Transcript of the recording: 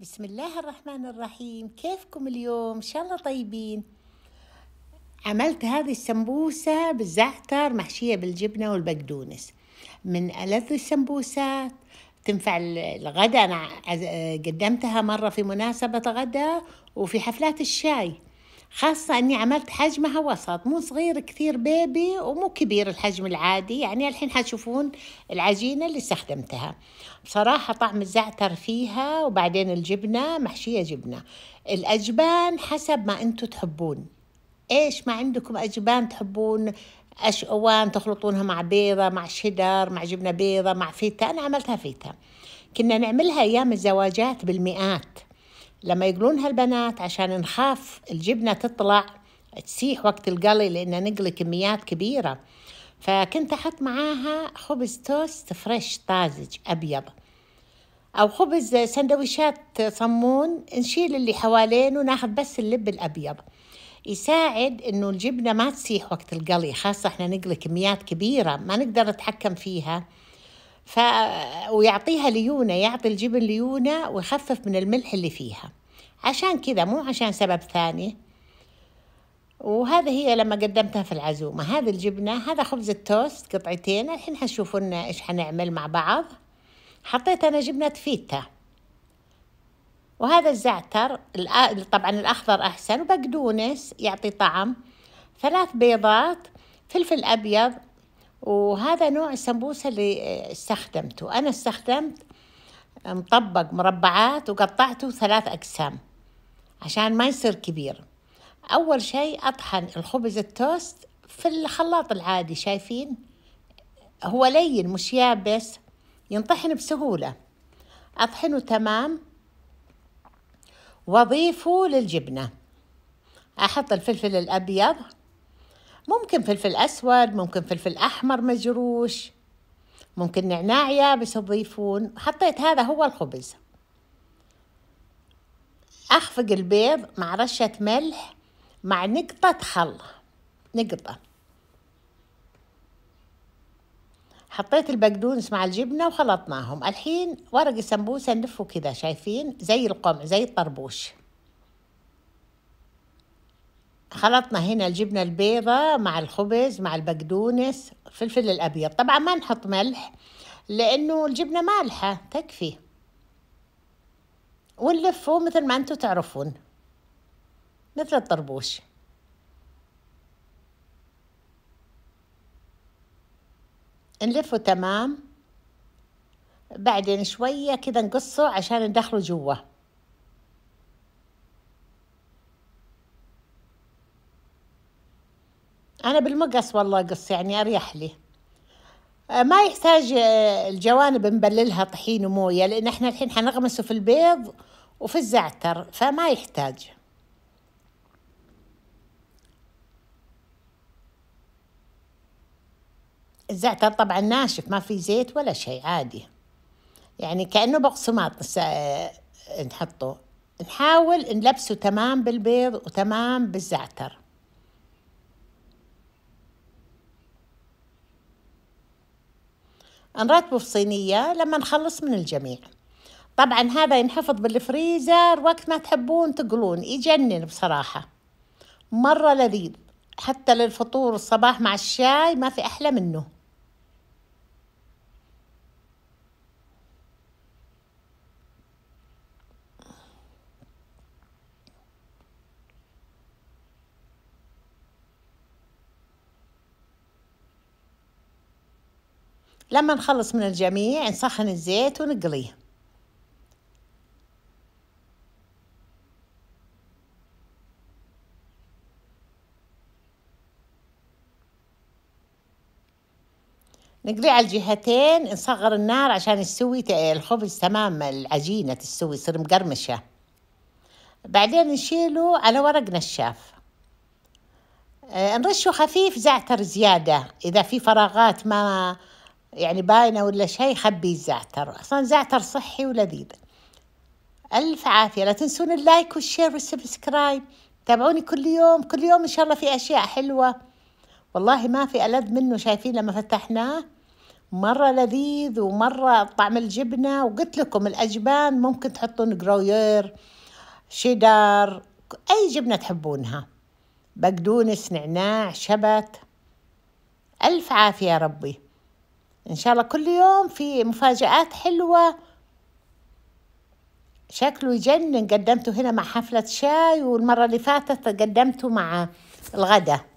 بسم الله الرحمن الرحيم كيفكم اليوم ان شاء الله طيبين عملت هذه السمبوسة بالزعتر محشية بالجبنة والبقدونس من ألذ السمبوسات تنفع الغداء أنا قدمتها مرة في مناسبة غداء وفي حفلات الشاي خاصة أني عملت حجمها وسط مو صغير كثير بيبي ومو كبير الحجم العادي يعني الحين حتشوفون العجينة اللي استخدمتها بصراحة طعم الزعتر فيها وبعدين الجبنة محشية جبنة الأجبان حسب ما أنتم تحبون إيش ما عندكم أجبان تحبون أشقوان تخلطونها مع بيضة مع شدر مع جبنة بيضة مع فيتا أنا عملتها فيتا كنا نعملها أيام الزواجات بالمئات لما يقولونها البنات عشان نخاف الجبنة تطلع تسيح وقت القلي لأن نقلي كميات كبيرة فكنت أحط معاها خبز توست فريش طازج أبيض أو خبز سندويشات صمون نشيل اللي حوالين وناخذ بس اللب الأبيض يساعد انه الجبنه ما تسيح وقت القلي خاصه احنا نقلي كميات كبيره ما نقدر نتحكم فيها ف... ويعطيها ليونة يعطي الجبن ليونة ويخفف من الملح اللي فيها عشان كذا مو عشان سبب ثاني وهذا هي لما قدمتها في العزومة هذه الجبنة هذا خبز التوست قطعتين الحين هنشوفوا لنا إيش حنعمل مع بعض حطيت أنا جبنة فيتا وهذا الزعتر طبعا الأخضر أحسن وبقدونس يعطي طعم ثلاث بيضات فلفل أبيض وهذا نوع السمبوسه اللي استخدمته انا استخدمت مطبق مربعات وقطعته ثلاث اقسام عشان ما يصير كبير اول شيء اطحن الخبز التوست في الخلاط العادي شايفين هو لين مش يابس ينطحن بسهوله اطحنه تمام واضيفه للجبنه احط الفلفل الابيض ممكن فلفل أسود ممكن فلفل أحمر مجروش ممكن نعناع يابس تضيفون حطيت هذا هو الخبز أخفق البيض مع رشة ملح مع نقطة خل نقطة حطيت البقدونس مع الجبنة وخلطناهم الحين ورق السمبوسة نلفه كذا شايفين زي القمع زي الطربوش خلطنا هنا الجبنة البيضة مع الخبز مع البقدونس فلفل الأبيض طبعا ما نحط ملح لأنه الجبنة مالحة تكفي ونلفه مثل ما أنتم تعرفون مثل الطربوش نلفه تمام بعدين شوية كذا نقصه عشان ندخله جوه أنا بالمقص والله قص يعني أريح لي آه، ما يحتاج آه، الجوانب نبللها طحين وموية لأن احنا الحين حنغمسه في البيض وفي الزعتر فما يحتاج الزعتر طبعا ناشف ما في زيت ولا شيء عادي يعني كأنه بقسماط آه، نحطه نحاول نلبسه تمام بالبيض وتمام بالزعتر نرتبه في صينية لما نخلص من الجميع طبعا هذا ينحفظ بالفريزر وقت ما تحبون تقلون يجنن بصراحة مرة لذيذ حتى للفطور الصباح مع الشاي ما في أحلى منه لما نخلص من الجميع نسخن الزيت ونقليه نقليه على الجهتين نصغر النار عشان يستوي الخبز تمام العجينة تستوي يصير مقرمشة بعدين نشيله على ورق نشاف آه، نرشه خفيف زعتر زيادة إذا في فراغات ما يعني باينة ولا شيء خبي الزعتر أصلا زعتر صحي ولذيذ ألف عافية لا تنسون اللايك والشير والسبسكرايب تابعوني كل يوم كل يوم إن شاء الله في أشياء حلوة والله ما في ألذ منه شايفين لما فتحناه مرة لذيذ ومرة طعم الجبنة وقلت لكم الأجبان ممكن تحطون جروير شيدر أي جبنة تحبونها بقدونس نعناع شبت ألف عافية يا ربي إن شاء الله كل يوم في مفاجآت حلوة شكله يجنن قدمته هنا مع حفلة شاي والمرة اللي فاتت قدمته مع الغداء